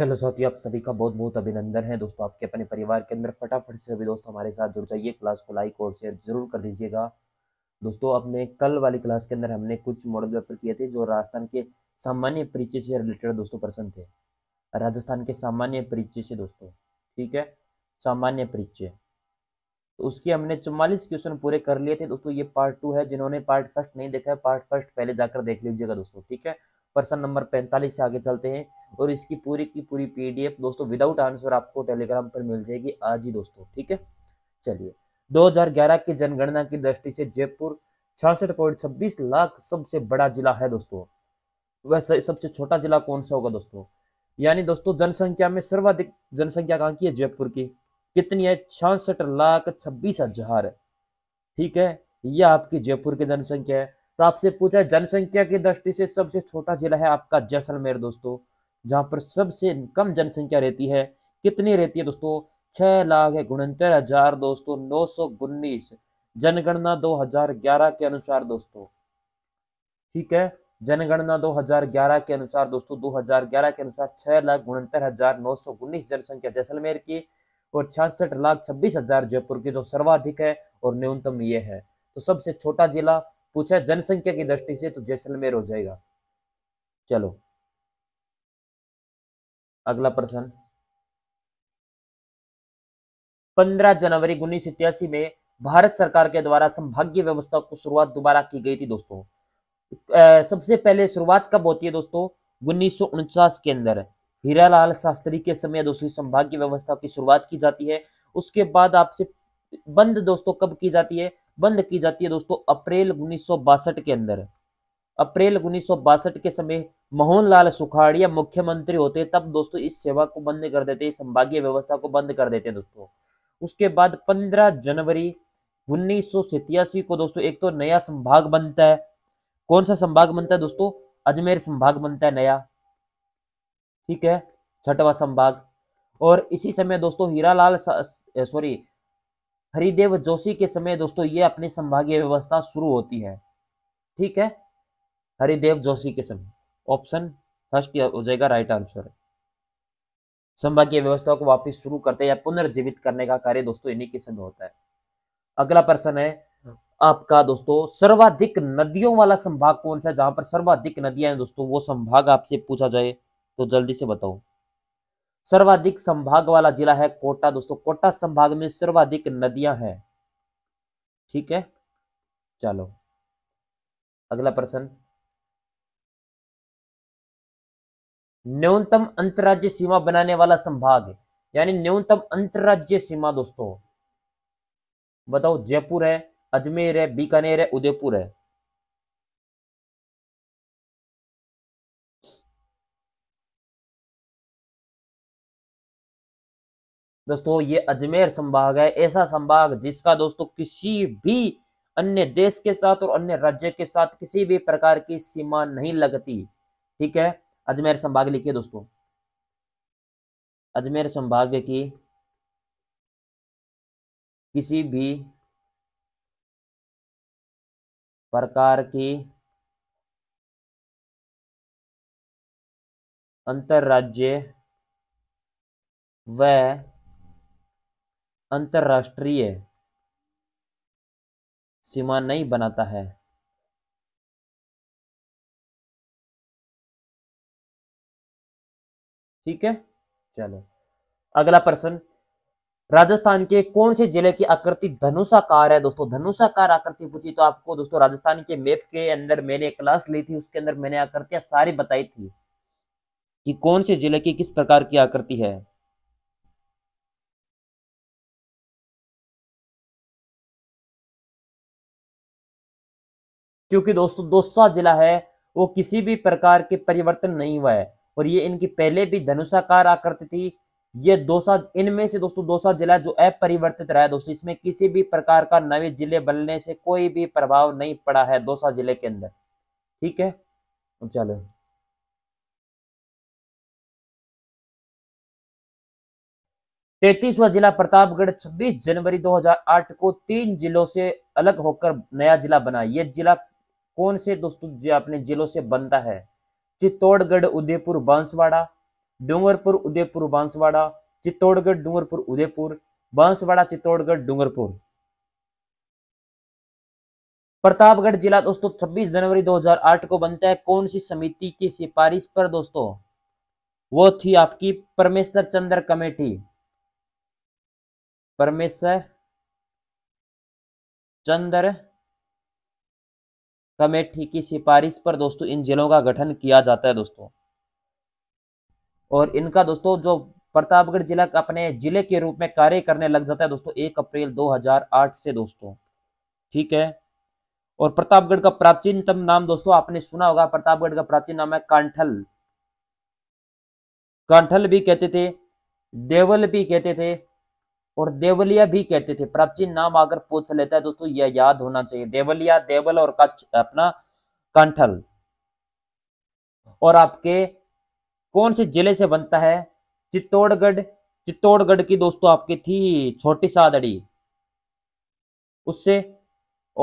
Hello साथियों आप सभी का बहुत बहुत अभिनंदन है दोस्तों आपके अपने परिवार के अंदर फटाफट से सभी दोस्त हमारे साथ जुड़ जाइए क्लास को लाइक और शेयर जरूर कर दीजिएगा दोस्तों अपने कल वाली क्लास के अंदर हमने कुछ मॉडल पेपर किए थे जो राजस्थान के सामान्य परिचय से रिलेटेड दोस्तों प्रश्न थे राजस्थान के सामान्य परिचय से दोस्तों ठीक है सामान्य परिचय तो उसके हमने चौवालीस क्वेश्चन पूरे कर लिए थे दोस्तों ये पार्ट टू है जिन्होंने पार्ट फर्स्ट नहीं देखा है पार्ट फर्स्ट पहले जाकर देख लीजिएगा दोस्तों ठीक है प्रश्न नंबर पैंतालीस से आगे चलते हैं और इसकी पूरी की पूरी पीडीएफ दोस्तों विदाउट आंसर आपको टेलीग्राम पर मिल जाएगी आज ही दोस्तों ठीक है चलिए 2011 की जनगणना की दृष्टि से जयपुर छियासठ पॉइंट छब्बीस लाख सबसे बड़ा जिला है दोस्तों वह सबसे छोटा जिला कौन सा होगा दोस्तों यानी दोस्तों जनसंख्या में सर्वाधिक जनसंख्या कहाँ की है जयपुर की कितनी है छियासठ लाख छब्बीस हजार ठीक है यह आपकी जयपुर की जनसंख्या है तो आपसे पूछा जनसंख्या की दृष्टि से सबसे छोटा जिला है आपका जैसलमेर दोस्तों जहाँ पर सबसे कम जनसंख्या रहती है कितनी रहती है दोस्तों छह लाख उनहत्तर हजार दोस्तों नौ सौ उन्नीस जनगणना दो हजार ग्यारह के अनुसार दोस्तों ठीक है जनगणना दो हजार ग्यारह के अनुसार दोस्तों दो हजार ग्यारह के अनुसार छह लाख उनहत्तर हजार नौ सौ उन्नीस जनसंख्या जैसलमेर की और छियासठ लाख छब्बीस हजार जयपुर की जो सर्वाधिक है और न्यूनतम ये है तो सबसे छोटा जिला पूछा जनसंख्या की दृष्टि से तो जैसलमेर हो जाएगा चलो अगला प्रश्न 15 जनवरी उन्नीस में भारत सरकार के द्वारा संभाग्य व्यवस्था को शुरुआत दोबारा की गई थी दोस्तों सबसे पहले शुरुआत कब होती है दोस्तों उन्नीस के अंदर हीरालाल शास्त्री के समय दूसरी संभाग्य व्यवस्था की शुरुआत की जाती है उसके बाद आपसे बंद दोस्तों कब की जाती है बंद की जाती है दोस्तों अप्रैल उन्नीस के अंदर अप्रैल उन्नीस के समय मोहनलाल सुखाड़िया मुख्यमंत्री होते तब दोस्तों इस सेवा को बंद कर देते हैं संभागीय व्यवस्था को बंद कर देते हैं दोस्तों उसके बाद 15 जनवरी उन्नीस को दोस्तों एक तो नया संभाग बनता है कौन सा संभाग बनता है दोस्तों अजमेर संभाग बनता है नया ठीक है छठवा संभाग और इसी समय दोस्तों हीरालाल सॉरी हरिदेव जोशी के समय दोस्तों ये अपनी संभागीय व्यवस्था शुरू होती है ठीक है हरिदेव जोशी के समय ऑप्शन फर्स्ट हो जाएगा राइट आंसर संभागीय व्यवस्था को वापस शुरू करते या पुनर्जीवित करने का कार्य दोस्तों इन्हीं के समय होता है अगला प्रश्न है हाँ। आपका दोस्तों सर्वाधिक नदियों वाला संभाग कौन सा है जहां पर सर्वाधिक नदियां हैं दोस्तों वो संभाग आपसे पूछा जाए तो जल्दी से बताओ सर्वाधिक संभाग वाला जिला है कोटा दोस्तों कोटा संभाग में सर्वाधिक नदियां हैं ठीक है चलो अगला प्रश्न न्यूनतम अंतर्राज्य सीमा बनाने वाला संभाग यानी न्यूनतम अंतर्राज्य सीमा दोस्तों बताओ जयपुर है अजमेर है बीकानेर है उदयपुर है दोस्तों ये अजमेर संभाग है ऐसा संभाग जिसका दोस्तों किसी भी अन्य देश के साथ और अन्य राज्य के साथ किसी भी प्रकार की सीमा नहीं लगती ठीक है अजमेर संभाग लिखिए दोस्तों अजमेर संभाग की किसी भी प्रकार की राज्य व अंतर्राष्ट्रीय सीमा नहीं बनाता है ठीक है चलो अगला प्रश्न राजस्थान के कौन से जिले की आकृति धनुषाकार है दोस्तों धनुषाकार आकृति पूछी तो आपको दोस्तों राजस्थान के मैप के अंदर मैंने क्लास ली थी उसके अंदर मैंने आकृतियां सारी बताई थी कि कौन से जिले की किस प्रकार की आकृति है क्योंकि दोस्तों दोसा जिला है वो किसी भी प्रकार के परिवर्तन नहीं हुआ है और ये इनकी पहले भी धनुषाकार आकृति थी ये दोसा इनमें से दोस्तों दोसा जिला जो अपरिवर्तित रहा है दोस्तों इसमें किसी भी प्रकार का नवे जिले बनने से कोई भी प्रभाव नहीं पड़ा है दोसा जिले के अंदर ठीक है चलो तैतीसवा जिला प्रतापगढ़ 26 जनवरी 2008 को तीन जिलों से अलग होकर नया जिला बना यह जिला कौन से दोस्तों जो अपने जिलों से बनता है चित्तौड़गढ़ उदयपुर बांसवाड़ा डूंगरपुर उदयपुर बांसवाड़ा चित्तौड़गढ़ डूंगरपुर उदयपुर बांसवाड़ा चित्तौड़गढ़ डूंगरपुर प्रतापगढ़ जिला दोस्तों 26 जनवरी 2008 को बनता है कौन सी समिति की सिफारिश पर दोस्तों वो थी आपकी परमेश्वर चंद्र कमेटी परमेश्वर चंद्र कमेटी की सिफारिश पर दोस्तों इन जिलों का गठन किया जाता है दोस्तों और इनका दोस्तों जो प्रतापगढ़ जिला अपने जिले के रूप में कार्य करने लग जाता है दोस्तों एक अप्रैल 2008 से दोस्तों ठीक है और प्रतापगढ़ का प्राचीनतम नाम दोस्तों आपने सुना होगा प्रतापगढ़ का प्राचीन नाम है कांठल कांठल भी कहते थे देवल भी कहते थे और देवलिया भी कहते थे प्राचीन नाम अगर पूछ लेता है दोस्तों यह याद होना चाहिए देवलिया देवल और कच्छ अपना कंठल और आपके कौन से जिले से बनता है चित्तौड़गढ़ चित्तौड़गढ़ की दोस्तों आपकी थी छोटी सादड़ी उससे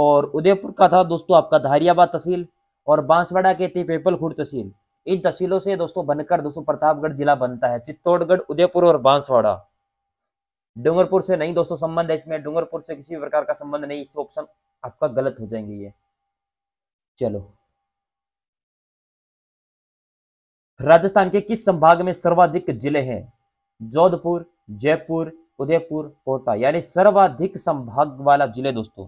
और उदयपुर का था दोस्तों आपका धारियाबाद तहसील और बांसवाड़ा के थे पेपलखुड़ तहसील इन तहसीलों से दोस्तों बनकर दोस्तों प्रतापगढ़ जिला बनता है चित्तौड़गढ़ उदयपुर और बांसवाड़ा डूंगरपुर से नहीं दोस्तों संबंध है इसमें डूंगरपुर से किसी भी प्रकार का संबंध नहीं इस ऑप्शन आपका गलत हो जाएंगे ये चलो राजस्थान के किस संभाग में सर्वाधिक जिले हैं जोधपुर जयपुर उदयपुर कोटा यानी सर्वाधिक संभाग वाला जिले दोस्तों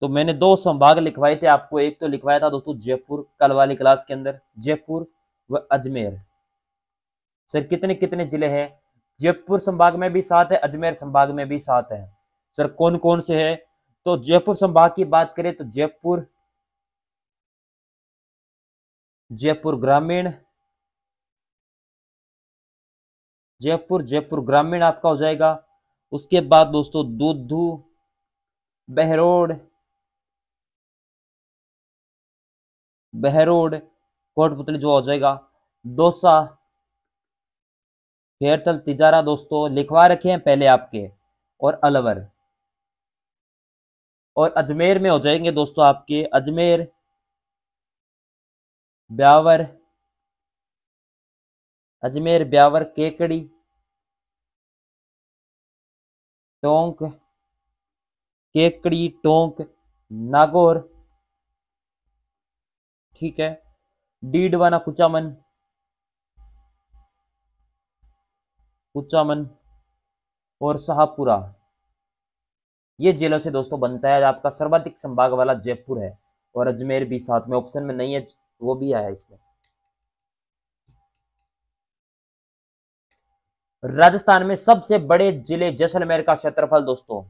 तो मैंने दो संभाग लिखवाए थे आपको एक तो लिखवाया था दोस्तों जयपुर कल वाली क्लास के अंदर जयपुर व अजमेर सर कितने कितने जिले हैं जयपुर संभाग में भी सात है अजमेर संभाग में भी सात है सर कौन कौन से है तो जयपुर संभाग की बात करें तो जयपुर जयपुर ग्रामीण जयपुर जयपुर ग्रामीण आपका हो जाएगा उसके बाद दोस्तों दूधू बहरोड बहरोड कोटपुतली जो हो जाएगा दोसा फेयरतल तिजारा दोस्तों लिखवा रखे हैं पहले आपके और अलवर और अजमेर में हो जाएंगे दोस्तों आपके अजमेर ब्यावर अजमेर ब्यावर केकड़ी टोंक केकड़ी टोंक नागौर ठीक है डीडवाना कुचामन कुचामन और शाहपुरा ये जिलों से दोस्तों बनता है आपका सर्वाधिक संभाग वाला जयपुर है और अजमेर भी साथ में ऑप्शन में नहीं है वो भी आया इसमें राजस्थान में सबसे बड़े जिले जैसलमेर का क्षेत्रफल दोस्तों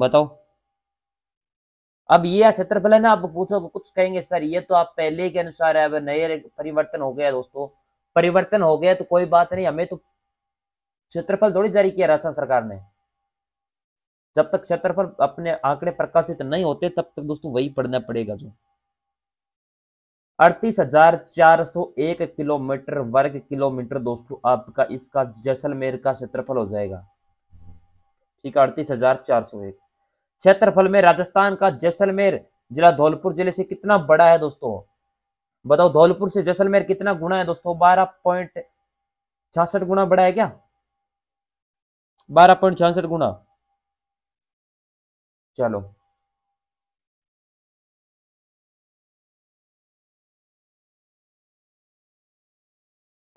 बताओ अब ये क्षेत्रफल है ना आप पूछो कुछ कहेंगे सर ये तो आप पहले के अनुसार है अब नए परिवर्तन हो गया दोस्तों परिवर्तन हो गया तो कोई बात नहीं हमें तो क्षेत्रफल थोड़ी जारी किया राजस्थान सरकार ने जब तक क्षेत्रफल अपने आंकड़े प्रकाशित नहीं होते तब तक दोस्तों वही पढ़ना पड़ेगा जो अड़तीस हजार चार सौ एक किलोमीटर वर्ग किलोमीटर दोस्तों आपका इसका जैसलमेर का क्षेत्रफल हो जाएगा ठीक है अड़तीस हजार चार सौ एक क्षेत्रफल में राजस्थान का जैसलमेर जिला धौलपुर जिले से कितना बड़ा है दोस्तों बताओ धौलपुर से जैसलमेर कितना गुना है दोस्तों बारह पॉइंट छियासठ गुना बड़ा है क्या बारह पॉइंट छियासठ गुना चलो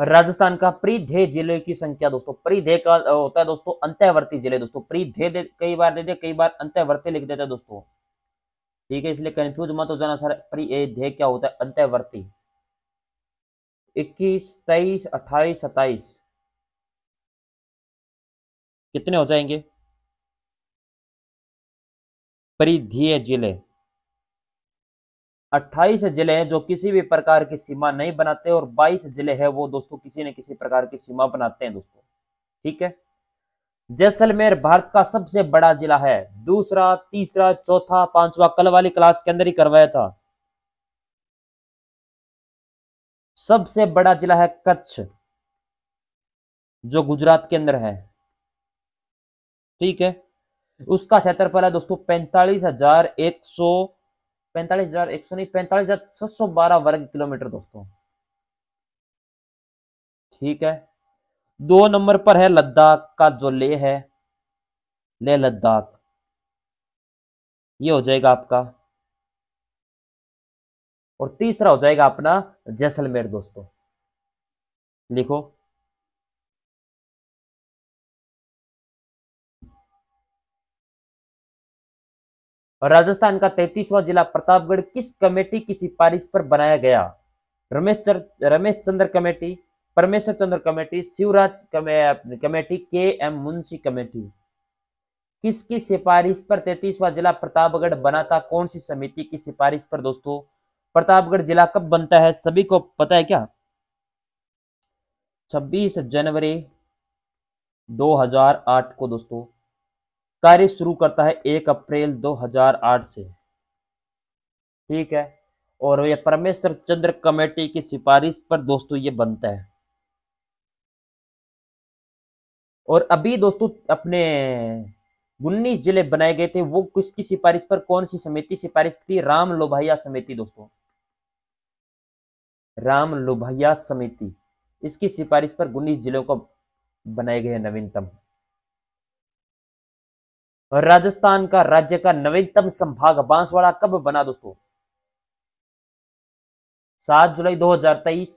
राजस्थान का परिधे जिले की संख्या दोस्तों परिधे का होता है दोस्तों अंत्यवर्ती जिले दोस्तों परिधे कई बार दे दे कई बार अंत्यवर्ती लिख देते हैं दोस्तों ठीक है इसलिए कंफ्यूज मत हो जाना ये परिधेय क्या होता है अंत्यवर्ती इक्कीस तेईस अट्ठाईस सताइस कितने हो जाएंगे परिधीय जिले अट्ठाईस जिले हैं जो किसी भी प्रकार की सीमा नहीं बनाते और बाईस जिले हैं वो दोस्तों किसी न किसी प्रकार की सीमा बनाते हैं दोस्तों ठीक है जैसलमेर भारत का सबसे बड़ा जिला है दूसरा तीसरा चौथा पांचवा कल वाली क्लास के अंदर ही करवाया था सबसे बड़ा जिला है कच्छ जो गुजरात के अंदर है ठीक है उसका क्षेत्रफल है दोस्तों पैंतालीस हजार एक सौ पैंतालीस हजार एक सौ नहीं पैंतालीस हजार छह सौ बारह वर्ग किलोमीटर दोस्तों ठीक है दो नंबर पर है लद्दाख का जो ले है ले लद्दाख ये हो जाएगा आपका और तीसरा हो जाएगा अपना जैसलमेर दोस्तों लिखो राजस्थान का तैतीसवां जिला प्रतापगढ़ किस कमेटी की सिफारिश पर बनाया गया रमेश चर, रमेश चंद्र कमेटी परमेश्वर चंद्र कमेटी शिवराज कमे, कमेटी के एम मुंशी कमेटी किसकी सिफारिश पर तैतीसवा जिला प्रतापगढ़ बना था कौन सी समिति की सिफारिश पर दोस्तों प्रतापगढ़ जिला कब बनता है सभी को पता है क्या 26 जनवरी 2008 को दोस्तों कार्य शुरू करता है 1 अप्रैल 2008 से ठीक है और यह परमेश्वर चंद्र कमेटी की सिफारिश पर दोस्तों ये बनता है और अभी दोस्तों अपने उन्नीस जिले बनाए गए थे वो किसकी सिफारिश पर कौन सी समिति सिफारिश थी राम लोभैया समिति दोस्तों राम लोभैया समिति इसकी सिफारिश पर उन्नीस जिलों को बनाए गए नवीनतम राजस्थान का राज्य का नवीनतम संभाग बांसवाड़ा कब बना दोस्तों सात जुलाई 2023,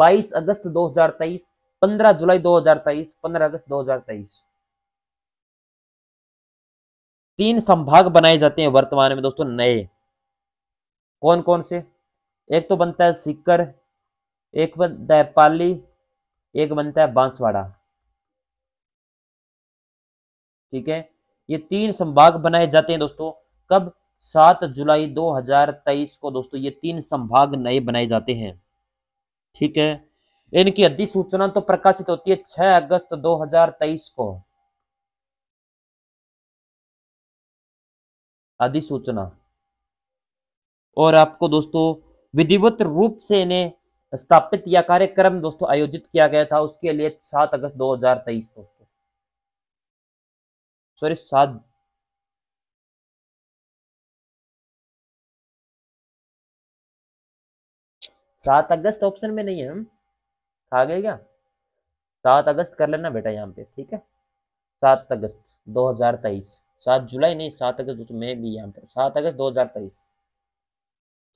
22 अगस्त 2023, पंद्रह जुलाई दो हजार तेईस पंद्रह अगस्त दो हजार तेईस तीन संभाग बनाए जाते हैं वर्तमान में दोस्तों नए कौन कौन से एक तो बनता है सिक्कर एक बनता है पाली एक बनता है बांसवाड़ा ठीक है ये तीन संभाग बनाए जाते हैं दोस्तों कब सात जुलाई 2023 को दोस्तों ये तीन संभाग नए बनाए जाते हैं ठीक है इनकी अधिसूचना तो प्रकाशित होती है 6 अगस्त 2023 को अधिसूचना और आपको दोस्तों विधिवत रूप से इन्हें स्थापित या कार्यक्रम दोस्तों आयोजित किया गया था उसके लिए सात अगस्त 2023 दोस्तों सॉरी सात सात अगस्त ऑप्शन में नहीं है आ गए क्या सात अगस्त कर लेना बेटा यहाँ पे ठीक है सात अगस्त दो हजार तेईस सात जुलाई नहीं सात अगस्त दोस्तों मैं भी यहाँ पे सात अगस्त दो हजार तेईस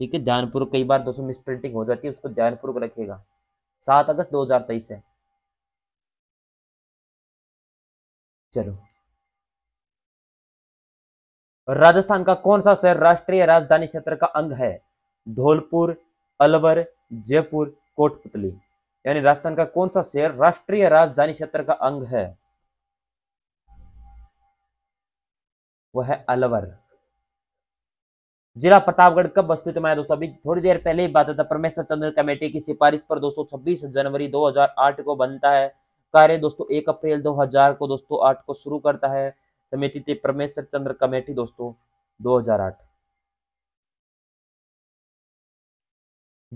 ठीक है ध्यानपूर्वक कई बार दोस्तों मिस प्रिंटिंग हो जाती है उसको ध्यानपूर्वक रखिएगा सात अगस्त दो हजार तेईस है चलो राजस्थान का कौन सा शहर राष्ट्रीय राजधानी क्षेत्र का अंग है धौलपुर अलवर जयपुर कोटपुतली यानी राजस्थान का कौन सा शहर राष्ट्रीय राजधानी क्षेत्र का अंग है वह है अलवर जिला प्रतापगढ़ कब वस्तु में आया दोस्तों अभी थोड़ी देर पहले ही बात था परमेश्वर चंद्र कमेटी की सिफारिश पर दोस्तों छब्बीस जनवरी 2008 को बनता है कार्य दोस्तों एक अप्रैल 2000 को दोस्तों आठ को शुरू करता है समिति थी परमेश्वर चंद्र कमेटी दोस्तों 2008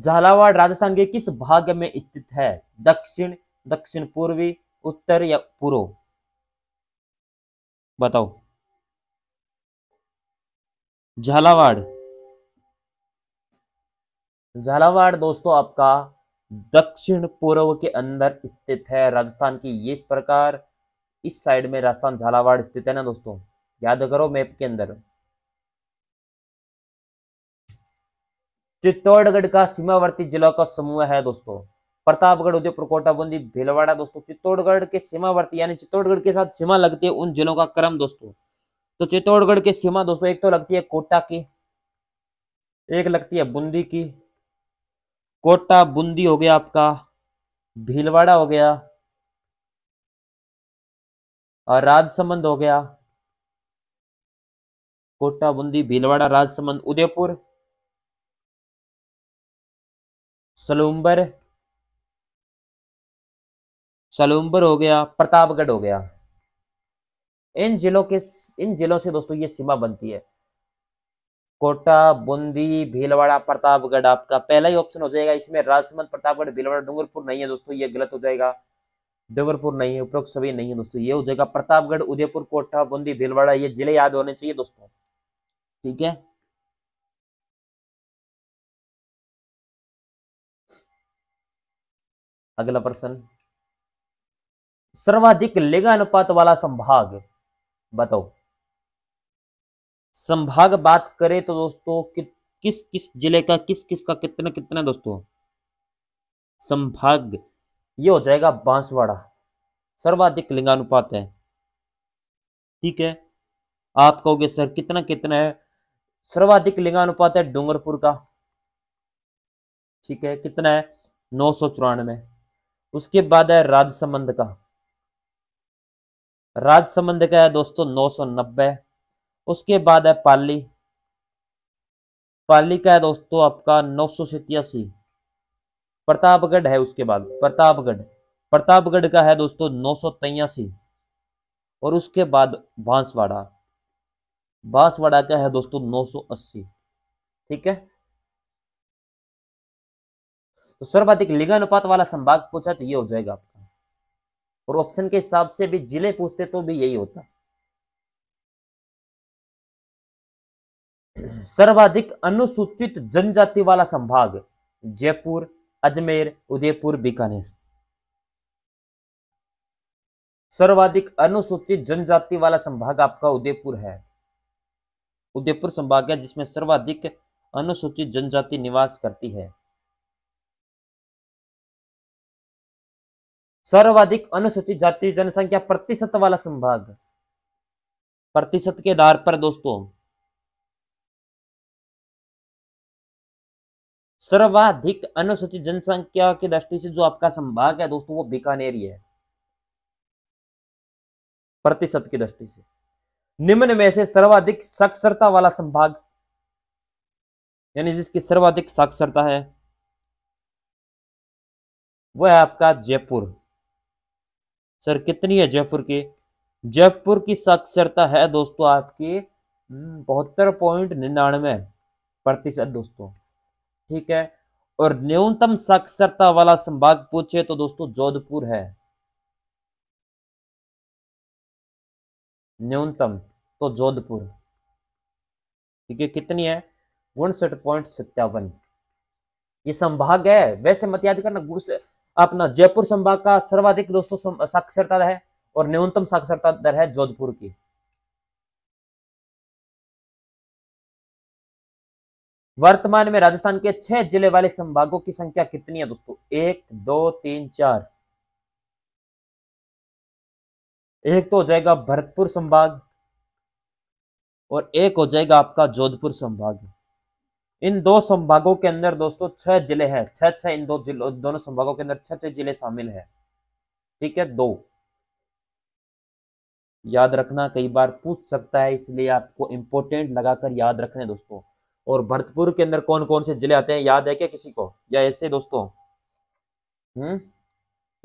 झालावाड़ राजस्थान के किस भाग में स्थित है दक्षिण दक्षिण पूर्वी उत्तर या पूर्व बताओ झालावाड़ झालावाड़ दोस्तों आपका दक्षिण पूर्व के अंदर स्थित है राजस्थान की ये इस प्रकार इस साइड में राजस्थान झालावाड़ स्थित है ना दोस्तों याद करो मैप के अंदर चित्तौड़गढ़ का सीमावर्ती जिला का समूह है दोस्तों प्रतापगढ़ उदयपुर कोटा बूंदी भीलवाड़ा दोस्तों चित्तौड़गढ़ के सीमावर्ती यानी चित्तौड़गढ़ के साथ सीमा लगती है उन जिलों का क्रम दोस्तों तो चित्तौड़गढ़ के सीमा दोस्तों एक तो लगती है कोटा की एक लगती है बूंदी की कोटा बूंदी हो गया आपका भीलवाड़ा हो गया और राजसमंद हो गया कोटा बूंदी भीलवाड़ा राजसमंद उदयपुर सलूम्बर सलूम्बर हो गया प्रतापगढ़ हो गया इन जिलों के इन जिलों से दोस्तों ये सीमा बनती है कोटा बूंदी भीलवाड़ा प्रतापगढ़ आपका पहला ही ऑप्शन हो जाएगा इसमें राजसमंद प्रतापगढ़ भीलवाड़ा डूंगरपुर नहीं है दोस्तों ये गलत हो जाएगा डूंगरपुर नहीं है उपरोक्त सभी नहीं है दोस्तों ये हो जाएगा प्रतापगढ़ उदयपुर कोटा बूंदी भीलवाड़ा ये जिले याद होने चाहिए दोस्तों ठीक है अगला प्रश्न सर्वाधिक लिंग अनुपात वाला संभाग बताओ संभाग बात करें तो दोस्तों कि, किस किस जिले का किस किस का कितना कितना दोस्तों संभाग ये हो जाएगा बांसवाड़ा सर्वाधिक लिंगानुपात है ठीक है आप कहोगे सर कितना कितना है सर्वाधिक लिंगानुपात है डूंगरपुर का ठीक है कितना है नौ सौ चौरानवे उसके बाद है राजसमंद का राजसमंद का है दोस्तों नब्बे उसके बाद है पाली पाली का है दोस्तों आपका नौ सौ प्रतापगढ़ है उसके बाद प्रतापगढ़ प्रतापगढ़ का है दोस्तों नौ सौ और उसके बाद बांसवाड़ा बांसवाड़ा का है दोस्तों 980 ठीक है तो सर्वाधिक लिंग अनुपात वाला संभाग पूछा तो ये हो जाएगा आपका और ऑप्शन के हिसाब से भी जिले पूछते तो भी यही होता सर्वाधिक अनुसूचित जनजाति वाला संभाग जयपुर अजमेर उदयपुर बीकानेर सर्वाधिक अनुसूचित जनजाति वाला संभाग आपका उदयपुर है उदयपुर संभाग है जिसमें सर्वाधिक अनुसूचित जनजाति निवास करती है सर्वाधिक अनुसूचित जाति जनसंख्या प्रतिशत वाला संभाग प्रतिशत के आधार पर दोस्तों सर्वाधिक अनुसूचित जनसंख्या की दृष्टि से जो आपका संभाग है दोस्तों वो बीकानेर ही है प्रतिशत की दृष्टि से निम्न में से सर्वाधिक साक्षरता वाला संभाग यानी जिसकी सर्वाधिक साक्षरता है वह है आपका जयपुर सर कितनी है जयपुर की जयपुर की साक्षरता है दोस्तों आपकी हम्म, बहत्तर पॉइंट निन्यानवे प्रतिशत दोस्तों ठीक है और न्यूनतम साक्षरता वाला संभाग पूछे तो दोस्तों जोधपुर है न्यूनतम तो जोधपुर ठीक है कितनी है उनसठ पॉइंट सत्तावन ये संभाग है वैसे मत याद करना गुड़ से अपना जयपुर संभाग का सर्वाधिक दोस्तों साक्षरता है और न्यूनतम साक्षरता दर है जोधपुर की वर्तमान में राजस्थान के छह जिले वाले संभागों की संख्या कितनी है दोस्तों एक दो तीन चार एक तो हो जाएगा भरतपुर संभाग और एक हो जाएगा आपका जोधपुर संभाग इन दो संभागों के अंदर दोस्तों छह जिले हैं छह छह इन दो जिलों दोनों संभागों के अंदर छह छह जिले शामिल हैं ठीक है दो याद रखना कई बार पूछ सकता है इसलिए आपको इंपोर्टेंट लगाकर याद रखने दोस्तों और भरतपुर के अंदर कौन कौन से जिले आते हैं याद है क्या किसी को या ऐसे दोस्तों हम्म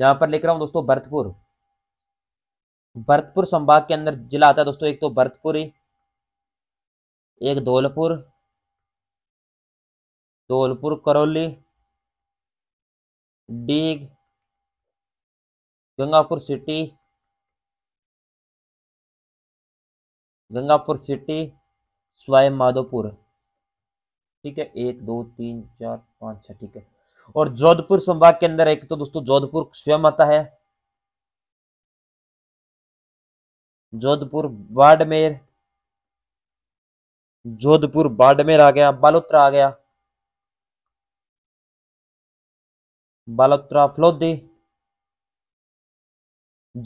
यहाँ पर लिख रहा हूँ दोस्तों भरतपुर भरतपुर संभाग के अंदर जिला आता है दोस्तों एक तो भरतपुर एक धौलपुर धौलपुर करौली डीग गंगापुर सिटी गंगापुर सिटी स्वाई माधोपुर ठीक है एक दो तीन चार पांच छह ठीक है और जोधपुर संभाग के अंदर एक तो दोस्तों जोधपुर स्वयं आता है जोधपुर बाड़मेर जोधपुर बाड़मेर आ गया बालोत्रा आ गया बालोत्रा फलोदी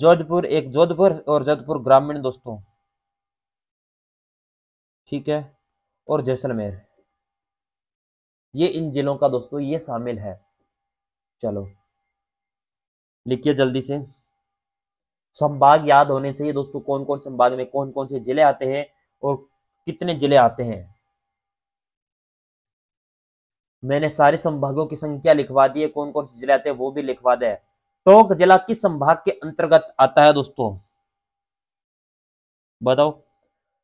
जोधपुर एक जोधपुर और जोधपुर ग्रामीण दोस्तों ठीक है और जैसलमेर ये इन जिलों का दोस्तों ये शामिल है चलो लिखिए जल्दी से संभाग याद होने चाहिए दोस्तों कौन कौन संभाग में कौन कौन से जिले आते हैं और कितने जिले आते हैं मैंने सारे संभागों की संख्या लिखवा दी है कौन कौन से जिले आते हैं वो भी लिखवा दे टोंक जिला किस संभाग के अंतर्गत आता है दोस्तों बताओ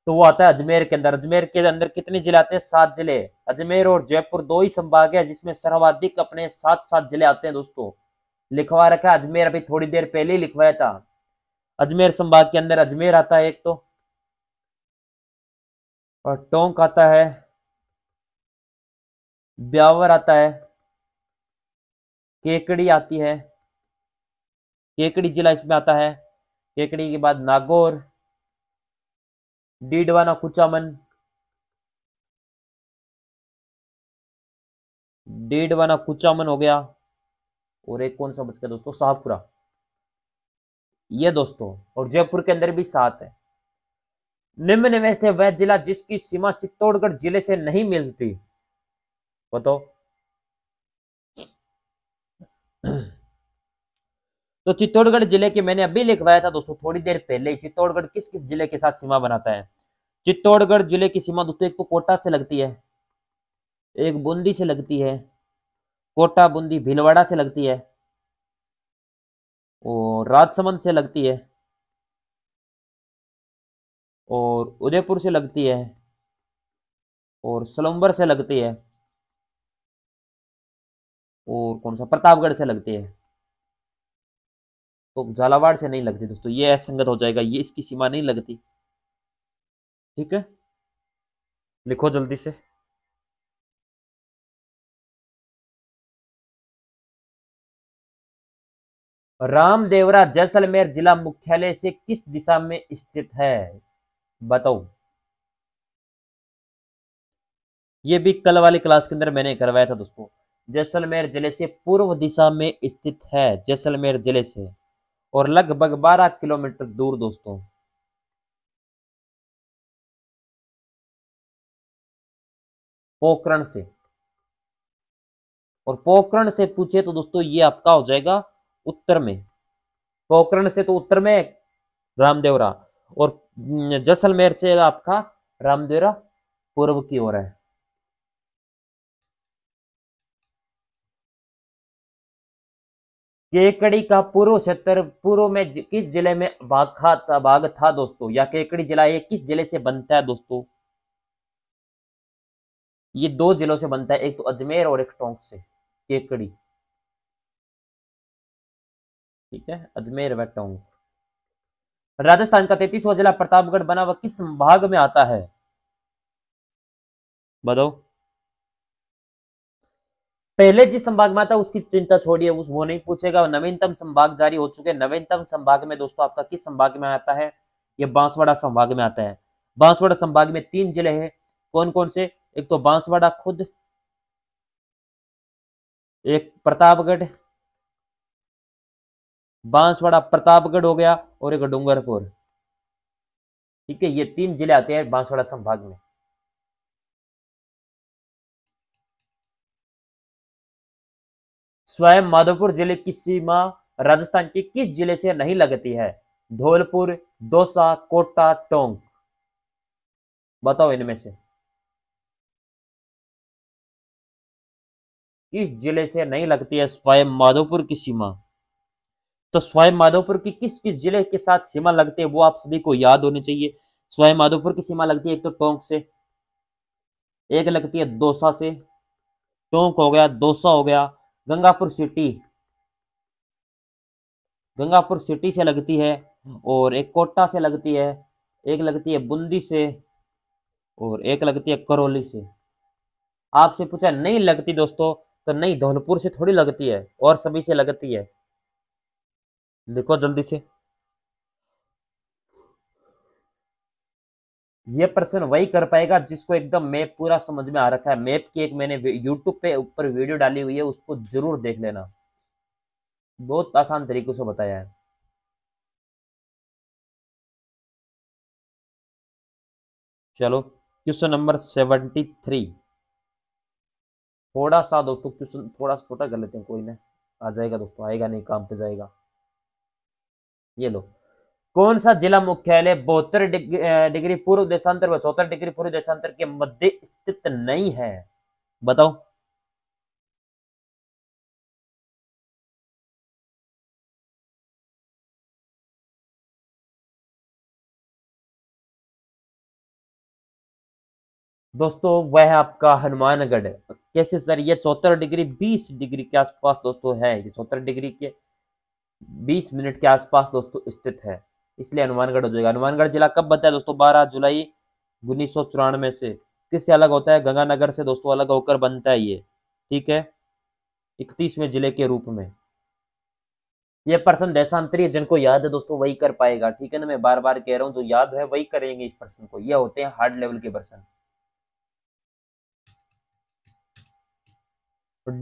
तो वो आता है अजमेर के अंदर अजमेर के अंदर कितने जिले आते हैं सात जिले अजमेर और जयपुर दो ही संभाग है जिसमें सर्वाधिक अपने सात सात जिले आते हैं दोस्तों लिखवा रखा है अजमेर अभी थोड़ी देर पहले ही लिखवाया था अजमेर संभाग के अंदर अजमेर आता है एक तो और टोंक आता है ब्यावर आता है केकड़ी आती है केकड़ी जिला इसमें आता है केकड़ी के बाद नागौर डीडवाना कुचामन डीडवाना कुचामन हो गया और एक कौन सा बच गया दोस्तों शाहपुरा ये दोस्तों और जयपुर के अंदर भी सात है निम्न में से वह जिला जिसकी सीमा चित्तौड़गढ़ जिले से नहीं मिलती बताओ तो चित्तौड़गढ़ जिले के मैंने अभी लिखवाया था दोस्तों थोड़ी देर पहले चित्तौड़गढ़ किस किस जिले के साथ सीमा बनाता है चित्तौड़गढ़ जिले की सीमा दोस्तों एक तो कोटा से लगती है एक बूंदी से लगती है कोटा बूंदी भीलवाड़ा से लगती है और राजसमंद से लगती है और उदयपुर से लगती है और सलम्बर से लगती है और कौन सा प्रतापगढ़ से लगते हैं तो झालावाड़ से नहीं लगते दोस्तों ये असंगत हो जाएगा ये इसकी सीमा नहीं लगती ठीक है लिखो जल्दी से रामदेवरा जैसलमेर जिला मुख्यालय से किस दिशा में स्थित है बताओ ये भी कल वाली क्लास के अंदर मैंने करवाया था दोस्तों जैसलमेर जिले से पूर्व दिशा में स्थित है जैसलमेर जिले से और लगभग 12 किलोमीटर दूर दोस्तों पोखरण से और पोखरण से पूछे तो दोस्तों ये आपका हो जाएगा उत्तर में पोखरण से तो उत्तर में रामदेवरा और जैसलमेर से आपका रामदेवरा पूर्व की ओर है केकड़ी का पूर्व क्षेत्र पूर्व में किस जिले में बाघा था बाघ था दोस्तों या केकड़ी जिला ये किस जिले से बनता है दोस्तों ये दो जिलों से बनता है एक तो अजमेर और एक टोंक से केकड़ी ठीक है अजमेर व टोंक राजस्थान का तैतीसवा जिला प्रतापगढ़ बना हुआ किस भाग में आता है बताओ पहले जिस संभाग में आता है उसकी चिंता छोड़िए उस वो नहीं पूछेगा नवीनतम संभाग जारी हो चुके हैं नवीनतम संभाग में दोस्तों आपका किस संभाग में आता है ये बांसवाड़ा संभाग में आता है बांसवाड़ा संभाग में तीन जिले हैं कौन कौन से एक तो बांसवाड़ा खुद एक प्रतापगढ़ बांसवाड़ा प्रतापगढ़ हो गया और एक डूंगरपुर ठीक है ये तीन जिले आते हैं बांसवाड़ा संभाग में स्वयं माधोपुर जिले की सीमा राजस्थान के किस जिले से नहीं लगती है धौलपुर दौसा कोटा टोंक बताओ इनमें से किस जिले से नहीं लगती है स्वयं माधोपुर की सीमा तो स्वयं माधोपुर की किस किस जिले के साथ सीमा लगती है वो आप सभी को याद होनी चाहिए स्वयं माधोपुर की सीमा लगती है एक तो टोंक से एक लगती है दौसा से टोंक हो गया दौसा हो गया गंगापुर सिटी गंगापुर सिटी से लगती है और एक कोटा से लगती है एक लगती है बूंदी से और एक लगती है करौली से आपसे पूछा नहीं लगती दोस्तों तो नहीं धौलपुर से थोड़ी लगती है और सभी से लगती है लिखो जल्दी से ये पर्सन वही कर पाएगा जिसको एकदम मैप पूरा समझ में आ रखा है मैप की एक मैंने यूट्यूब पे ऊपर वीडियो डाली हुई है उसको जरूर देख लेना बहुत आसान तरीके से बताया है चलो क्वेश्चन नंबर सेवेंटी थ्री थोड़ा सा दोस्तों क्वेश्चन थोड़ा सा छोटा कर लेते हैं कोई ना आ जाएगा दोस्तों आएगा नहीं काम पे जाएगा ये लो कौन सा जिला मुख्यालय बहत्तर डिग्री पूर्व देशांतर व चौहत्तर डिग्री पूर्व देशांतर के मध्य स्थित नहीं है बताओ दोस्तों वह आपका हनुमानगढ़ कैसे सर ये चौहत्तर डिग्री बीस डिग्री के आसपास दोस्तों है ये चौहत्तर डिग्री के बीस मिनट के आसपास दोस्तों स्थित है इसलिए हनुमानगढ़ हो जाएगा हनुमानगढ़ जिला कब बनता है दोस्तों बारह जुलाई उन्नीस से किससे अलग होता है गंगानगर से दोस्तों अलग होकर बनता है ये ठीक है इकतीसवें जिले के रूप में ये प्रश्न देशांतरीय जिनको याद है दोस्तों वही कर पाएगा ठीक है ना मैं बार बार कह रहा हूँ जो याद है वही करेंगे इस प्रश्न को ये होते हैं हार्ड लेवल के प्रश्न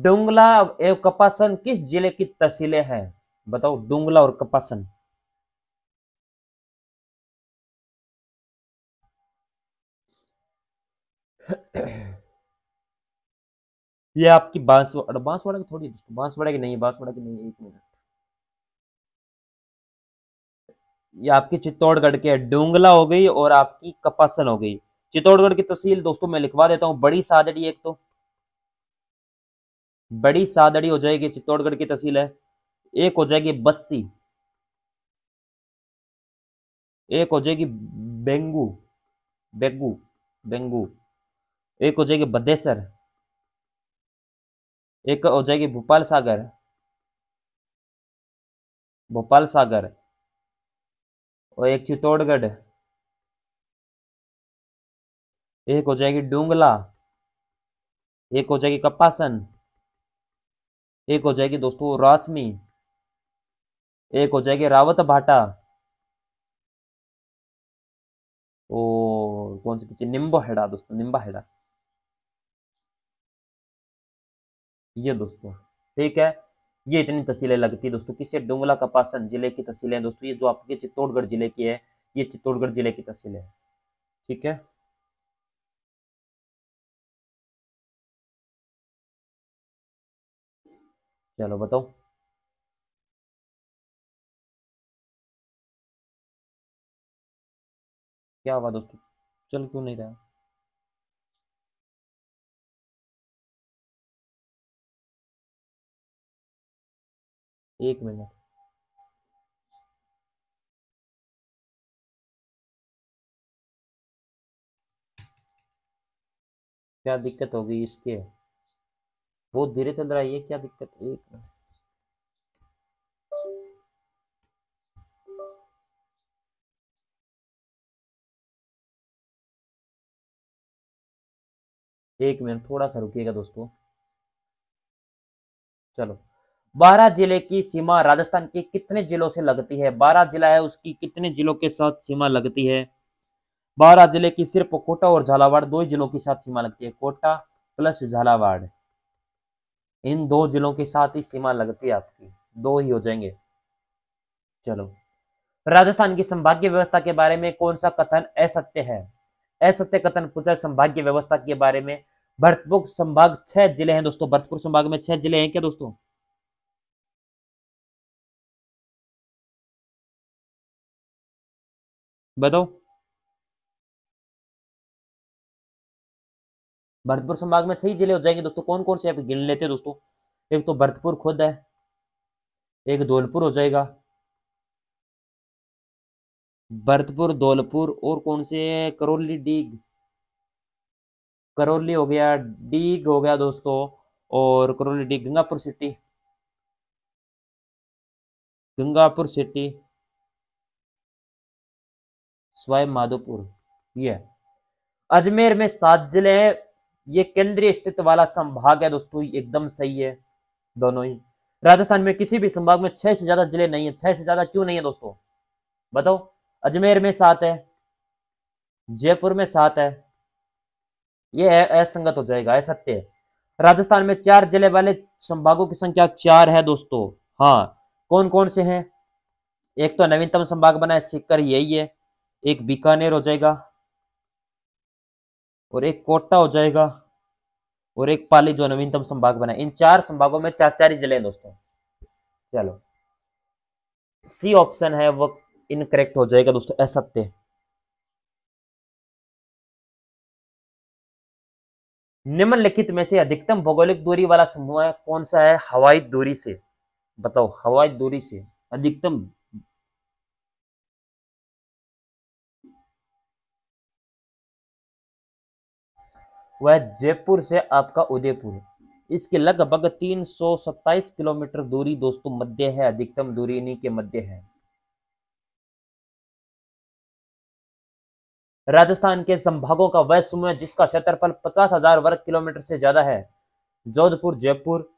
डुंगला एवं कपासन किस जिले की तहसीलें हैं बताओ डुंगला और कपासन ये आपकी बांसवाड़ा बांसवाड़ा की थोड़ी बांसवाड़ा की नहीं बांसवाड़ा की नहीं एक मिनट ये आपकी चित्तौड़गढ़ के डोंगला हो गई और आपकी कपासन हो गई चित्तौड़गढ़ की तहसील दोस्तों मैं लिखवा देता हूँ बड़ी सादड़ी एक तो बड़ी सादड़ी हो जाएगी चित्तौड़गढ़ की तहसील है एक हो जाएगी बस्सी एक हो जाएगी बेंगू बेगू बेंगू एक हो जाएगी बद्देसर एक हो जाएगी भोपाल सागर भोपाल सागर और एक चित्तौड़गढ़ एक हो जाएगी डूंगला एक हो जाएगी कपासन एक हो जाएगी दोस्तों रासमी एक हो जाएगी रावत भाटा ओ कौन सी पीछे निम्बो हेड़ा दोस्तों निम्बा हेड़ा ये दोस्तों ठीक है ये इतनी तहसीलें लगती है दोस्तों किससे डुंगला कपासन जिले की तहसीलें दोस्तों ये जो आपके चित्तौड़गढ़ जिले की है ये चित्तौड़गढ़ जिले की तहसील है ठीक है चलो बताओ क्या हुआ दोस्तों चल क्यों नहीं रहा एक मिनट क्या दिक्कत हो गई इसके बहुत धीरे चल रहा है ये क्या दिक्कत एक मिनट एक मिनट थोड़ा सा रुकिएगा दोस्तों चलो बारह जिले की सीमा राजस्थान के कितने जिलों से लगती है बारह जिला है उसकी कितने जिलों के साथ सीमा लगती है बारह जिले की सिर्फ कोटा और झालावाड़ दो जिलों के साथ सीमा लगती है कोटा प्लस झालावाड़ इन दो जिलों के साथ ही सीमा लगती है आपकी दो ही हो जाएंगे चलो राजस्थान की संभाग्य व्यवस्था के बारे में कौन सा कथन असत्य है असत्य कथन पूछा संभाग्य व्यवस्था के बारे में भरतपुर संभाग छह जिले हैं दोस्तों भरतपुर संभाग में छह जिले हैं क्या दोस्तों बताओ भरतपुर संभाग में छह जिले हो जाएंगे दोस्तों कौन कौन से आप गिन लेते हैं दोस्तों एक तो भरतपुर खुद है एक धौलपुर हो जाएगा भरतपुर धौलपुर और कौन से करौली डीग करौली हो गया डीग हो गया दोस्तों और करौली डीग गंगापुर सिटी गंगापुर सिटी स्वयं माधोपुर ये अजमेर में सात जिले हैं ये केंद्रीय स्थित वाला संभाग है दोस्तों एकदम सही है दोनों ही राजस्थान में किसी भी संभाग में छह से ज्यादा जिले नहीं है छह से ज्यादा क्यों नहीं है दोस्तों बताओ अजमेर में सात है जयपुर में सात है ये असंगत हो जाएगा असत्य है राजस्थान में चार जिले वाले संभागों की संख्या चार है दोस्तों हाँ कौन कौन से हैं एक तो नवीनतम संभाग बना है सीकर यही है एक बीकानेर हो जाएगा और एक कोटा हो जाएगा और एक पाली जो नवीनतम संभाग बना इन चार संभागों में चार चार ही जिले हैं दोस्तों चलो सी ऑप्शन है वो इनकरेक्ट हो जाएगा दोस्तों असत्य निम्नलिखित में से अधिकतम भौगोलिक दूरी वाला समूह कौन सा है हवाई दूरी से बताओ हवाई दूरी से अधिकतम वह जयपुर से आपका उदयपुर है इसके लगभग तीन किलोमीटर दूरी दोस्तों मध्य है अधिकतम दूरी इन्हीं के मध्य है राजस्थान के संभागों का वह समूह जिसका क्षेत्रफल पचास हजार वर्ग किलोमीटर से ज्यादा है जोधपुर जयपुर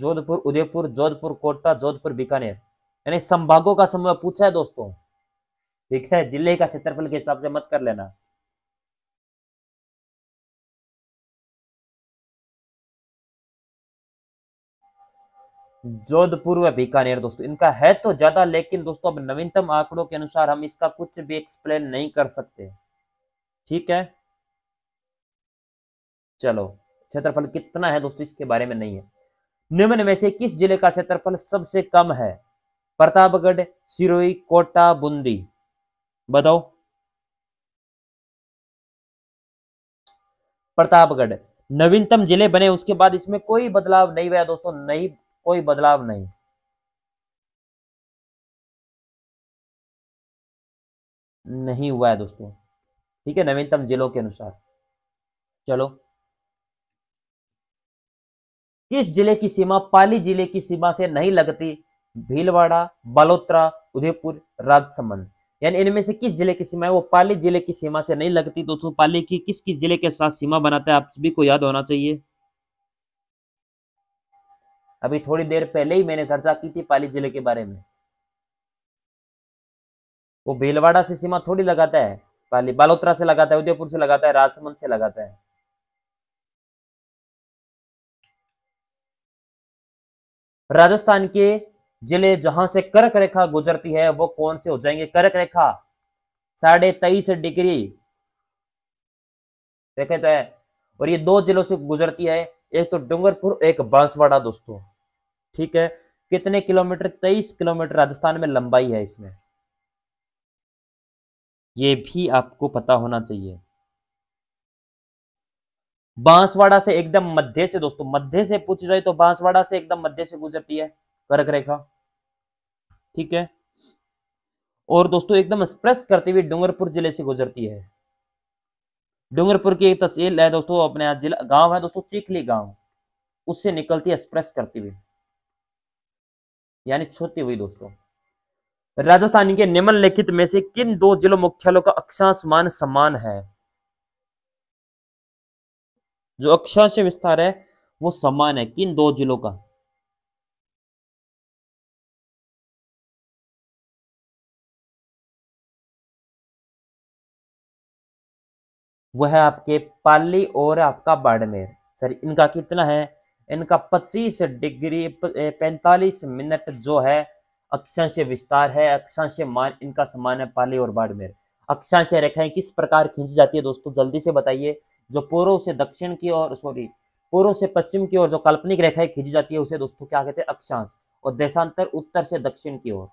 जोधपुर उदयपुर जोधपुर कोटा जोधपुर बीकानेर यानी संभागों का समूह पूछा है दोस्तों ठीक है जिले का क्षेत्रफल के हिसाब से मत कर लेना जोधपुर व बीकानेर दोस्तों इनका है तो ज्यादा लेकिन दोस्तों अब नवीनतम आंकड़ों के अनुसार हम इसका कुछ भी एक्सप्लेन नहीं कर सकते ठीक है चलो क्षेत्रफल कितना है दोस्तों इसके बारे में नहीं है निम्न में से किस जिले का क्षेत्रफल सबसे कम है प्रतापगढ़ सिरोही कोटा बूंदी बताओ प्रतापगढ़ नवीनतम जिले बने उसके बाद इसमें कोई बदलाव नहीं हुआ दोस्तों नहीं कोई बदलाव नहीं नहीं हुआ है दोस्तों ठीक है नवीनतम जिलों के अनुसार चलो किस जिले की सीमा पाली जिले की सीमा से नहीं लगती भीलवाड़ा बलोत्रा उदयपुर राजसमंद यानी इनमें से किस जिले की सीमा है वो पाली जिले की सीमा से नहीं लगती दोस्तों पाली की किस किस जिले के साथ सीमा बनाता है आप सभी को याद होना चाहिए अभी थोड़ी देर पहले ही मैंने चर्चा की थी पाली जिले के बारे में वो भीलवाड़ा से सीमा थोड़ी लगाता है पाली बालोत्रा से लगाता है उदयपुर से लगाता है राजसमंद से लगाता है राजस्थान के जिले जहां से कर्क रेखा गुजरती है वो कौन से हो जाएंगे कर्क रेखा साढ़े तेईस डिग्री देखे तो है और ये दो जिलों से गुजरती है एक तो डूंगरपुर एक बांसवाड़ा दोस्तों ठीक है कितने किलोमीटर तेईस किलोमीटर राजस्थान में लंबाई है इसमें ये भी आपको पता होना चाहिए बांसवाड़ा से एकदम मध्य से दोस्तों मध्य से पूछी जाए तो बांसवाड़ा से एकदम मध्य से गुजरती है कर्क रेखा ठीक है और दोस्तों एकदम स्प्रेस करते हुए डूंगरपुर जिले से गुजरती है डूंगरपुर की एक तहसील है दोस्तों अपने जिला गांव है दोस्तों चीखली गांव उससे निकलती है स्प्रेस करती हुई यानी छोटी हुई दोस्तों राजस्थान के निम्नलिखित में से किन दो जिलों मुख्यालयों का अक्षांश मान समान है जो अक्षांश विस्तार है वो समान है किन दो जिलों का वह आपके पाली और आपका बाड़मेर सर इनका कितना है इनका 25 डिग्री 45 मिनट जो है अक्षांश विस्तार है अक्षांश मान इनका समान है पाली और बाड़मेर अक्षांश रेखाएं किस प्रकार खींची जाती है दोस्तों जल्दी से बताइए जो पूर्व से दक्षिण की ओर सॉरी पूर्व से पश्चिम की ओर जो काल्पनिक रेखाएं खींची जाती है उसे दोस्तों क्या कहते हैं अक्षांश और देशांतर उत्तर से दक्षिण की ओर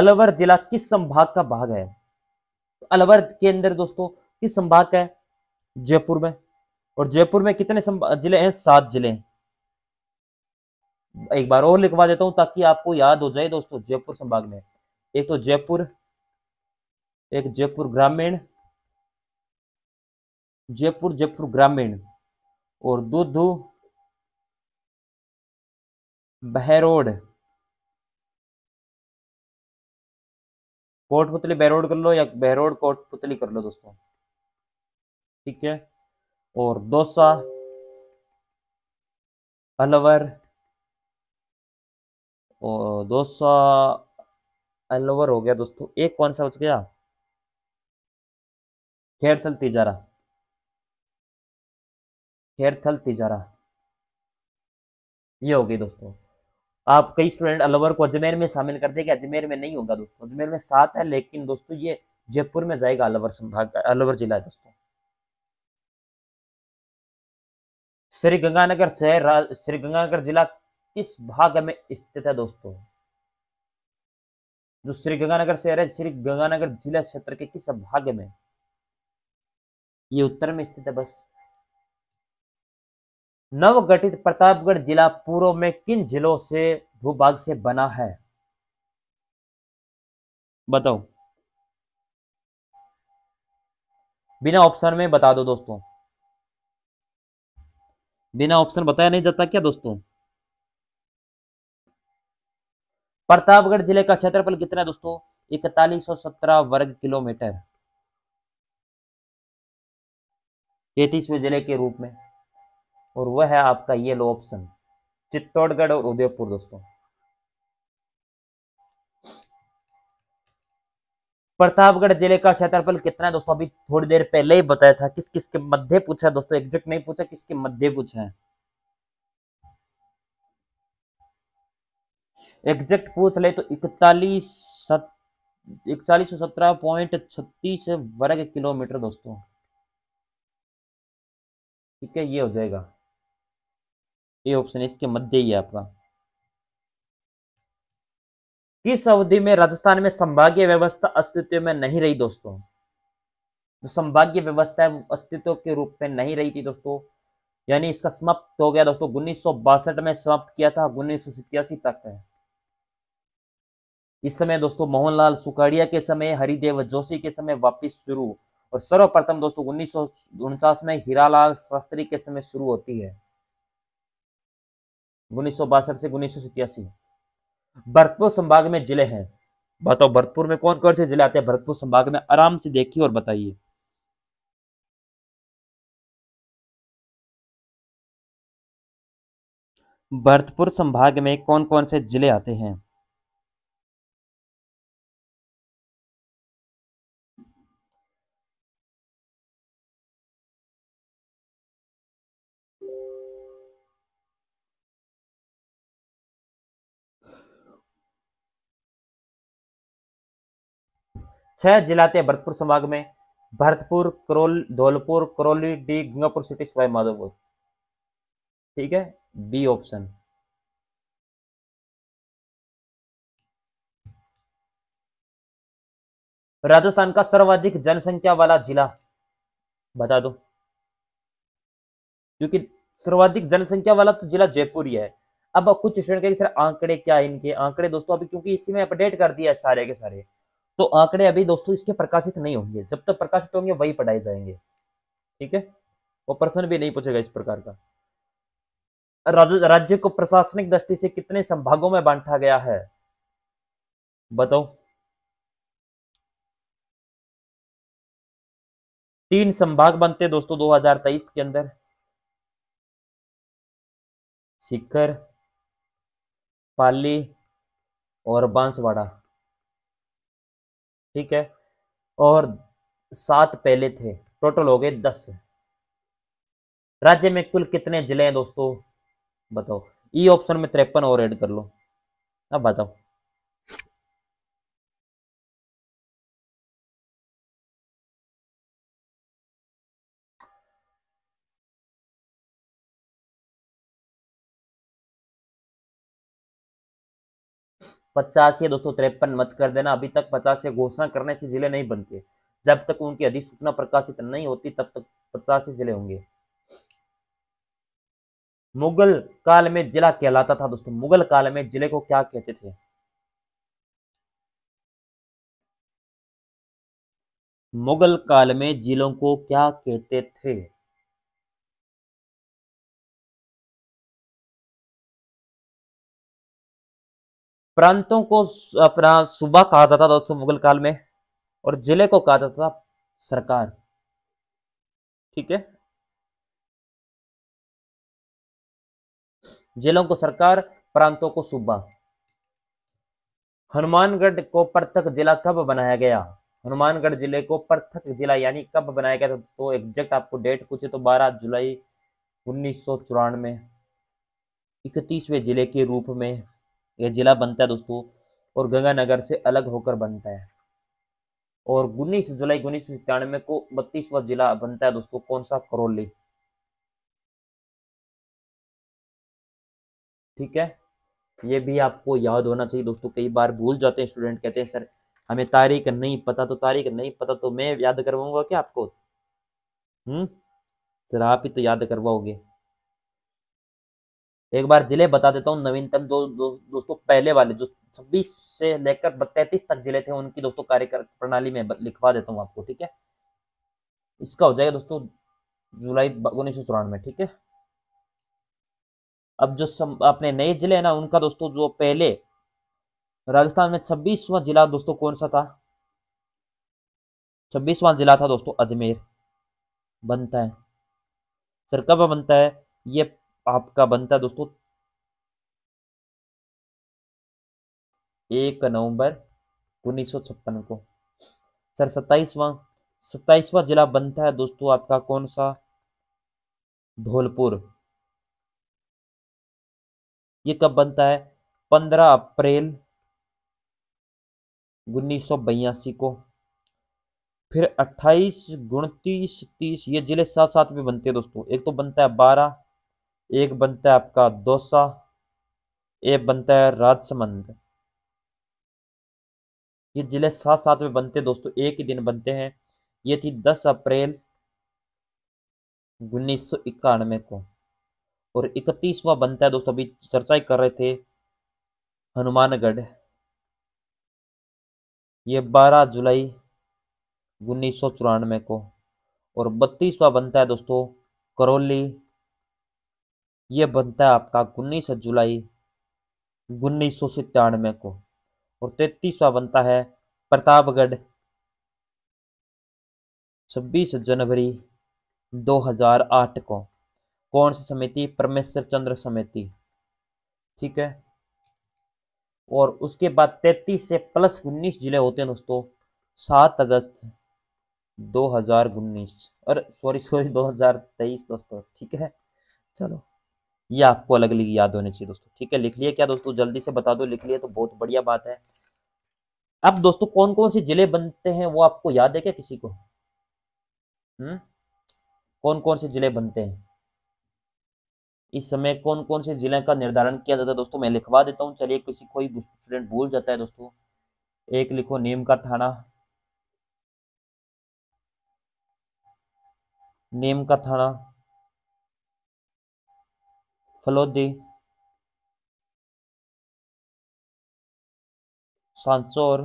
अलवर जिला किस संभाग का भाग है तो अलवर के अंदर दोस्तों किस संभाग का है जयपुर में और जयपुर में कितने जिले हैं सात जिले हैं एक बार और लिखवा देता हूं ताकि आपको याद हो जाए दोस्तों जयपुर संभाग में एक तो जयपुर एक जयपुर ग्रामीण जयपुर जयपुर ग्रामीण और दूध बहरोड कोटपुतली बहरोड कर लो या बहरोड कोटपुतली कर लो दोस्तों ठीक है और डोसा अलवर और डोसा अलवर हो गया दोस्तों एक कौन सा बच गया खेरथल तिजारा खेरथल तिजारा ये हो गई दोस्तों आप कई स्टूडेंट अलवर को अजमेर में शामिल कर देंगे अजमेर में नहीं होगा दोस्तों अजमेर में सात है लेकिन दोस्तों ये जयपुर में जाएगा अलवर संभाग अलवर जिला है दोस्तों श्री गंगानगर शहर श्री गंगानगर जिला किस भाग में स्थित है दोस्तों जो श्री गंगानगर शहर है श्री गंगानगर जिला क्षेत्र के किस भाग में ये उत्तर में स्थित है बस नवगठित प्रतापगढ़ जिला पूर्व में किन जिलों से भूभाग से बना है बताओ बिना ऑप्शन में बता दो दोस्तों बिना ऑप्शन बताया नहीं जाता क्या दोस्तों प्रतापगढ़ जिले का क्षेत्रफल कितना है दोस्तों इकतालीस सौ सत्रह वर्ग किलोमीटर तैतीसवें जिले के रूप में और वह है आपका ये लो ऑप्शन चित्तौड़गढ़ और उदयपुर दोस्तों प्रतापगढ़ जिले का क्षेत्रफल कितना है दोस्तों अभी थोड़ी देर पहले ही बताया था किस किस के मध्य पूछा दोस्तों एग्जैक्ट नहीं पूछा किसके मध्य पूछा है एग्जैक्ट पूछ ले तो इकतालीस सत इकतालीस सौ सत्रह पॉइंट छत्तीस वर्ग किलोमीटर दोस्तों ठीक है ये हो जाएगा ये ऑप्शन इसके मध्य ही है आपका किस अवधि में राजस्थान में संभागीय व्यवस्था अस्तित्व में नहीं रही दोस्तों जो संभागीय व्यवस्था है अस्तित्व के रूप में नहीं रही थी दोस्तों यानी इसका समाप्त हो गया दोस्तों उन्नीस में समाप्त किया था उन्नीस तक है इस समय दोस्तों मोहनलाल सुखाड़िया के समय हरिदेव जोशी के समय वापस शुरू और सर्वप्रथम दोस्तों उन्नीस में हीरालाल शास्त्री के समय शुरू होती है उन्नीस से उन्नीस भरतपुर संभाग में जिले हैं बताओ भरतपुर में कौन कौन से जिले आते हैं भरतपुर संभाग में आराम से देखिए और बताइए भरतपुर संभाग में कौन कौन से जिले आते हैं छह जिला थे भरतपुर संभाग में भरतपुर करोल धौलपुर करौली डी गंगापुर सिटी सवाई माधोपुर ठीक है बी ऑप्शन राजस्थान का सर्वाधिक जनसंख्या वाला जिला बता दो क्योंकि सर्वाधिक जनसंख्या वाला तो जिला जयपुर ही है अब कुछ कहेंगे सर आंकड़े क्या इनके आंकड़े दोस्तों अभी क्योंकि इसी में अपडेट कर दिया है सारे के सारे तो आंकड़े अभी दोस्तों इसके प्रकाशित नहीं होंगे जब तक प्रकाशित होंगे वही पढ़ाए जाएंगे ठीक है वो प्रश्न भी नहीं पूछेगा इस प्रकार का राज्य को प्रशासनिक दृष्टि से कितने संभागों में बांटा गया है बताओ तीन संभाग बनते दोस्तों 2023 के अंदर सिकर पाली और बांसवाड़ा ठीक है और सात पहले थे टोटल हो गए दस राज्य में कुल कितने जिले हैं दोस्तों बताओ ई e ऑप्शन में तिरपन और ऐड कर लो अब बताओ पचास या दोस्तों तिरपन मत कर देना अभी तक पचास या घोषणा करने से जिले नहीं बनते जब तक उनकी अधिसूचना प्रकाशित नहीं होती तब तक पचास जिले होंगे मुगल काल में जिला कहलाता था दोस्तों मुगल काल में जिले को क्या कहते थे मुगल काल में जिलों को क्या कहते थे प्रांतों को अपना सूबा कहा जाता था दोस्तों मुगल काल में और जिले को कहा जाता था सरकार ठीक है जिलों को सरकार प्रांतों को सूबा हनुमानगढ़ को पृथक जिला कब बनाया गया हनुमानगढ़ जिले को पृथक जिला यानी कब बनाया गया था तो एग्जैक्ट आपको डेट पूछे तो 12 जुलाई उन्नीस सौ चौरानवे इकतीसवें जिले के रूप में यह जिला बनता है दोस्तों और गंगानगर से अलग होकर बनता है और उन्नीस जुलाई उन्नीस सौ सितानवे को बत्तीसवा जिला बनता है दोस्तों कौन सा करौली ठीक है ये भी आपको याद होना चाहिए दोस्तों कई बार भूल जाते हैं स्टूडेंट कहते हैं सर हमें तारीख नहीं पता तो तारीख नहीं पता तो मैं याद करवाऊंगा क्या आपको हम्म सर आप ही तो याद करवाओगे एक बार जिले बता देता हूँ नवीनतम जो दो, दोस्तों पहले वाले जो छब्बीस से लेकर बत्तीस तक जिले थे उनकी दोस्तों कार्य प्रणाली में लिखवा देता हूँ आपको ठीक है इसका हो जाएगा दोस्तों जुलाई उन्नीस सौ चौरानवे ठीक है अब जो सम, अपने नए जिले है ना उनका दोस्तों जो पहले राजस्थान में छब्बीसवा जिला दोस्तों कौन सा था छब्बीसवा जिला था दोस्तों अजमेर बनता है सर कब बनता है ये आपका बनता है दोस्तों एक नवंबर उन्नीस सौ छप्पन को सर सत्ताईसवा सत्ताईसवा जिला बनता है दोस्तों आपका कौन सा धौलपुर ये कब बनता है पंद्रह अप्रैल उन्नीस को फिर अट्ठाईस उनतीस तीस ये जिले साथ साथ में बनते हैं दोस्तों एक तो बनता है बारह एक बनता है आपका दोसा एक बनता है राजसमंद ये जिले साथ साथ में बनते दोस्तों एक ही दिन बनते हैं ये थी 10 अप्रैल उन्नीस को और इकतीसवा बनता है दोस्तों अभी चर्चा कर रहे थे हनुमानगढ़ ये 12 जुलाई उन्नीस को और बत्तीसवा बनता है दोस्तों करौली ये बनता है आपका उन्नीस जुलाई उन्नीस सौ सितानवे को और तैतीसवा बनता है प्रतापगढ़ छब्बीस जनवरी 2008 को कौन सी समिति परमेश्वर चंद्र समिति ठीक है और उसके बाद तैतीस से प्लस उन्नीस जिले होते हैं दोस्तों सात अगस्त दो हजार उन्नीस और सॉरी सॉरी दो हजार तेईस दोस्तों ठीक है चलो ये आपको अलग अलग याद होने चाहिए दोस्तों ठीक है लिख लिए क्या दोस्तों जल्दी से बता दो लिख लिए तो बहुत बढ़िया बात है अब दोस्तों कौन कौन से जिले बनते हैं वो आपको याद है क्या किसी को हम्म कौन कौन से जिले बनते हैं इस समय कौन कौन से जिले का निर्धारण किया जाता है दोस्तों मैं लिखवा देता हूँ चलिए किसी कोई स्टूडेंट भूल जाता है दोस्तों एक लिखो नेम का थाना नेम का थाना फलोदी सांचोर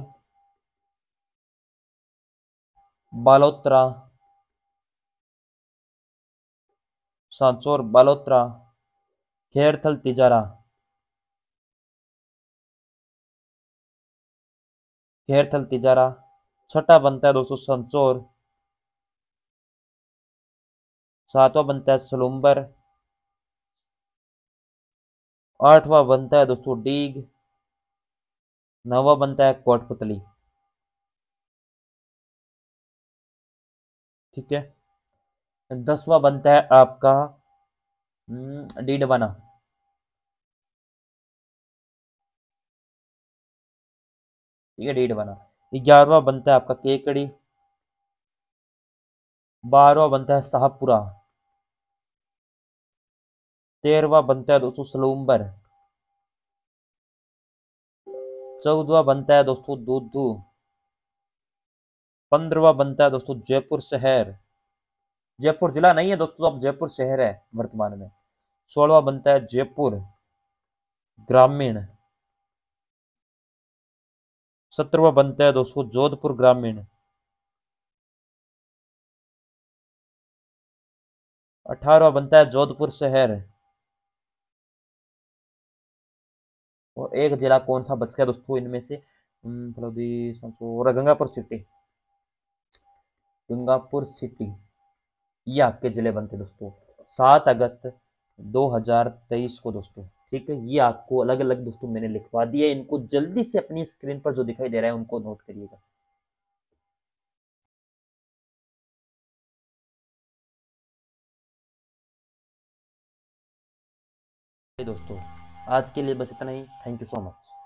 बालोत्रा सांचोर बालोत्रा खेड़थल तिजारा खेड़थल तिजारा छठा बनता है दोस्तों संचोर सातवां बनता है सलुम्बर आठवां बनता है दोस्तों डीग नवा बनता है कोटपुतली ठीक है दसवा बनता है आपका हम्म, डीडवाना ठीक है डीडवाना ग्यारहवा बनता है आपका केकड़ी बारहवा बनता है साहबपुरा तेरहवा बनता है दोस्तों सलूम्बर चौदवा बनता है दोस्तों दूधू पंद्रवा बनता है दोस्तों जयपुर शहर जयपुर जिला नहीं है दोस्तों अब जयपुर शहर है वर्तमान में सोलवा बनता है जयपुर ग्रामीण सत्रवा बनता है दोस्तों जोधपुर ग्रामीण अठारवा बनता है जोधपुर शहर और एक जिला कौन सा बच गया दोस्तों इनमें से गंगापुर सिटी गंगापुर सिटी ये आपके जिले बनते दोस्तों सात अगस्त 2023 को दोस्तों ठीक है ये आपको अलग अलग दोस्तों मैंने लिखवा दिया इनको जल्दी से अपनी स्क्रीन पर जो दिखाई दे रहा है उनको नोट करिएगा दोस्तों आज के लिए बस इतना ही थैंक यू सो मच